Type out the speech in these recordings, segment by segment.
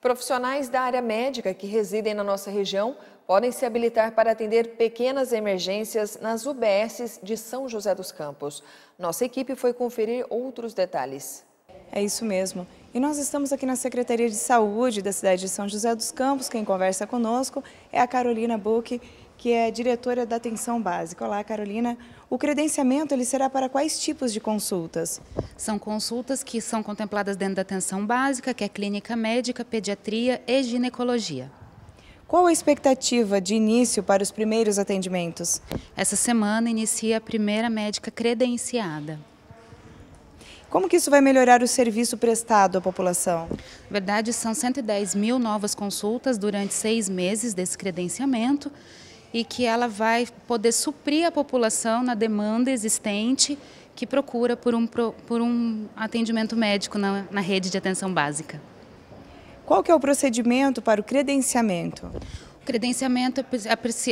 Profissionais da área médica que residem na nossa região podem se habilitar para atender pequenas emergências nas UBSs de São José dos Campos. Nossa equipe foi conferir outros detalhes. É isso mesmo. E nós estamos aqui na Secretaria de Saúde da cidade de São José dos Campos. Quem conversa conosco é a Carolina Buck, que é diretora da Atenção Básica. Olá, Carolina. O credenciamento ele será para quais tipos de consultas? São consultas que são contempladas dentro da Atenção Básica, que é clínica médica, pediatria e ginecologia. Qual a expectativa de início para os primeiros atendimentos? Essa semana inicia a primeira médica credenciada. Como que isso vai melhorar o serviço prestado à população? Na verdade, são 110 mil novas consultas durante seis meses desse credenciamento e que ela vai poder suprir a população na demanda existente que procura por um, por um atendimento médico na, na rede de atenção básica. Qual que é o procedimento para o credenciamento? Credenciamento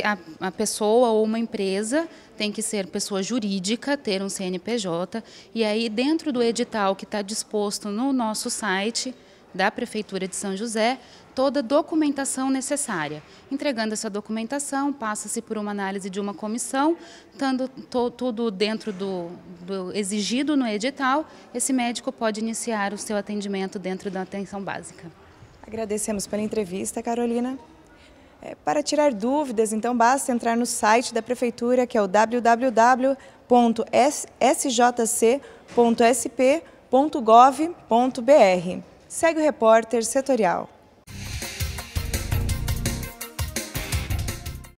a, a pessoa ou uma empresa tem que ser pessoa jurídica, ter um CNPJ, e aí dentro do edital que está disposto no nosso site, da Prefeitura de São José toda a documentação necessária. Entregando essa documentação, passa-se por uma análise de uma comissão, estando tudo dentro do, do, exigido no edital, esse médico pode iniciar o seu atendimento dentro da atenção básica. Agradecemos pela entrevista, Carolina. É, para tirar dúvidas, então basta entrar no site da Prefeitura, que é o www.sjc.sp.gov.br. Segue o repórter setorial.